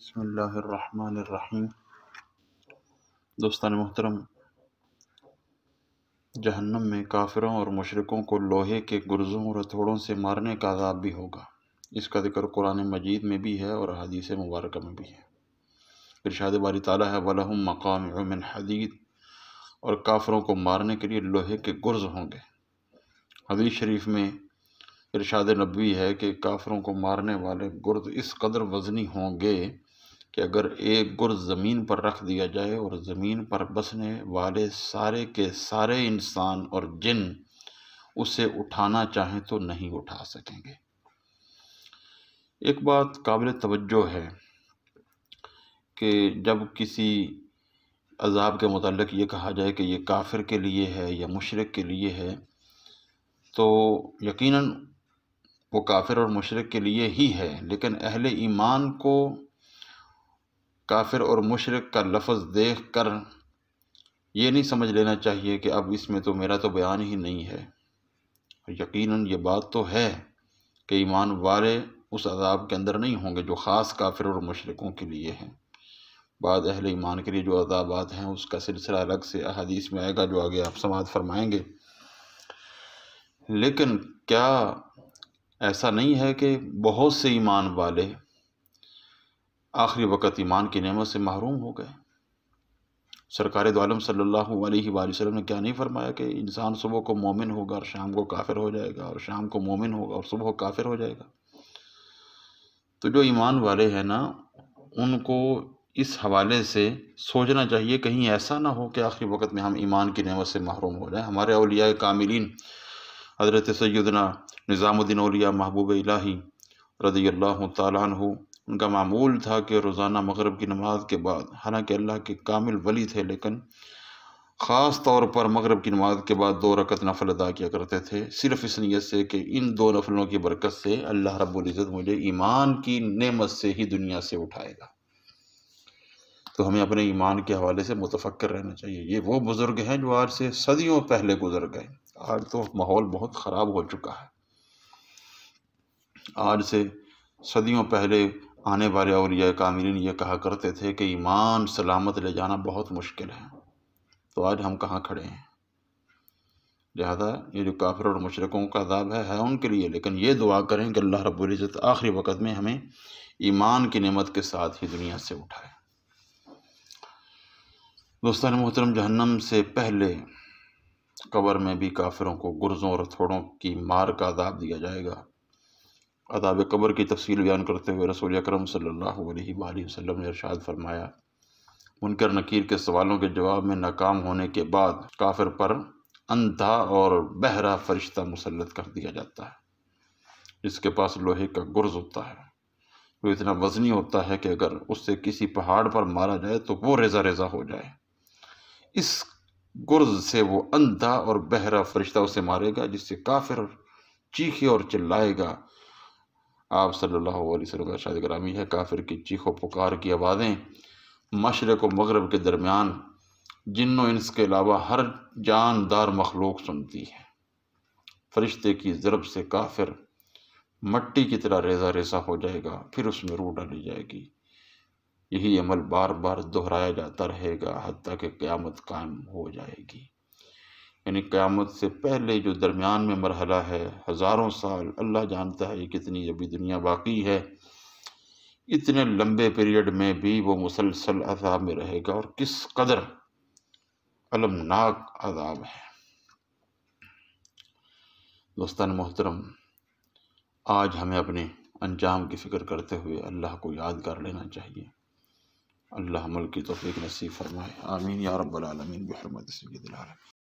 बसमीम दोस्तान मोहतरम जहन्नम में काफिरों और मशरकों को लोहे के गुर्जों और हथौड़ों से मारने का आदाब भी होगा इसका जिक्र कुरान मजीद में भी है और हदीस मुबारक में भी है इरशाद वाली ताला है वलहम मकाम हदीत और काफ़रों को मारने के लिए लोहे के गुर्ज होंगे हदीस शरीफ में इरशाद नबी है कि काफरों को मारने वाले गुर्द इस कदर वजनी होंगे कि अगर एक गुर ज़मीन पर रख दिया जाए और ज़मीन पर बसने वाले सारे के सारे इंसान और जिन उसे उठाना चाहें तो नहीं उठा सकेंगे एक बात काबिल तवज्जो है कि जब किसी अजाब के मतलब ये कहा जाए कि ये काफिर के लिए है या मुशरक़ के लिए है तो यकीनन वो काफिर और मुशरक़ के लिए ही है लेकिन अहले ईमान को काफिर और मुशरक का लफज देख कर ये नहीं समझ लेना चाहिए कि अब इसमें तो मेरा तो बयान ही नहीं है यकीन ये बात तो है कि ईमान वाले उस अदाब के अंदर नहीं होंगे जो ख़ास काफिर और मशरक़ों के लिए हैं बाद अहल ईमान के लिए जो अदाबात हैं उसका सिलसिला अलग से अदीस में आएगा जो आगे आप समाज फरमाएंगे लेकिन क्या ऐसा नहीं है कि बहुत से ईमान वाले आखिरी वक़्त ईमान की नमत से महरूम हो गए सरकार दालम सल्ला वसलम ने क्या नहीं फरमाया कि इंसान सुबह को मोमिन होगा और शाम को काफिर हो जाएगा और शाम को मोमिन होगा और सुबह काफिर हो जाएगा तो जो ईमान वाले हैं ना उनको इस हवाले से सोचना चाहिए कहीं ऐसा ना हो कि आखिरी वक्त में हम ईमान की नमत से महरूम हो जाए हमारे अलिया कामिलीन हज़रत सैदना निज़ामुद्दीन अलिया महबूब इलाही रदी अल्लाह तु उनका मामूल था कि रोज़ाना मगरब की नमाज के बाद हालांकि अल्लाह के कामिल वली थे लेकिन ख़ास तौर पर मगरब की नमाज के बाद दो रकत नफल अदा किया करते थे सिर्फ इस नीयत से कि इन दो नफलों की बरकत से अल्लाह रब्ज़त मुझे ईमान की नेमत से ही दुनिया से उठाएगा तो हमें अपने ईमान के हवाले से मुतफ़र रहना चाहिए ये वो बुज़ुर्ग हैं जो आज से सदियों पहले गुजर गए आज तो माहौल बहुत ख़राब हो चुका है आज से सदियों पहले आने वाले और यह कामिलीन ये कहा करते थे कि ईमान सलामत ले जाना बहुत मुश्किल है तो आज हम कहाँ खड़े हैं लिहाजा ये जो काफिर और मशरक़ों का अदाब है है उनके लिए लेकिन ये दुआ करें कि अल्लाह रब्ज़त आखिरी वक़्त में हमें ईमान की नेमत के साथ ही दुनिया से उठाए दोस्तान मोहतरम जहन्नम से पहले कबर में भी काफिरों को गुर्ज़ों और थोड़ों की मार का अदाब दिया जाएगा अदाब कब्र की तफसील बयान करते हुए रसूल अक्रम सल्लल्लाहु ने अरशाद फरमाया मुनकर नकीर के सवालों के जवाब में नाकाम होने के बाद काफिर पर अंधा और बहरा फरिश्ता मुसलत कर दिया जाता है जिसके पास लोहे का गुर्ज होता है वो तो इतना वजनी होता है कि अगर उससे किसी पहाड़ पर मारा जाए तो वो रेजा रेजा हो जाए इस गुर्ज से वो अंधा और बहरा फरिश्ता उसे मारेगा जिससे काफिर चीखे और चिल्लाएगा आप सल्लल्लाहु अलैहि वसल्लम का शायद ग्रामी है काफिर की चीखो पुकार की आवाज़ें मशरक़ व मगरब के दरमियान जिन इंस के अलावा हर जानदार मखलूक सुनती है फरिश्ते की ज़रब से काफिर मट्टी की तरह रेजा रेसा हो जाएगा फिर उसमें रूह डाली जाएगी यही अमल बार बार दोहराया जाता रहेगा हती कि क़्यामत कायम हो जाएगी यानी क़्यामत से पहले जो दरमियान में मरहला है हज़ारों साल अल्लाह जानता है कितनी अभी दुनिया बाकी है इतने लंबे पीरियड में भी वो मुसलसल अजाब में रहेगा और किस कदर अलमनाक अजाब है दोस्तान मोहतरम आज हमें अपने अंजाम की फ़िक्र करते हुए अल्लाह को याद कर लेना चाहिए अल्लाह अमल की तोफ़ी नसीब फरमाए आमीन या रब्बल आलमीन बहरमत सैदिल आलमीन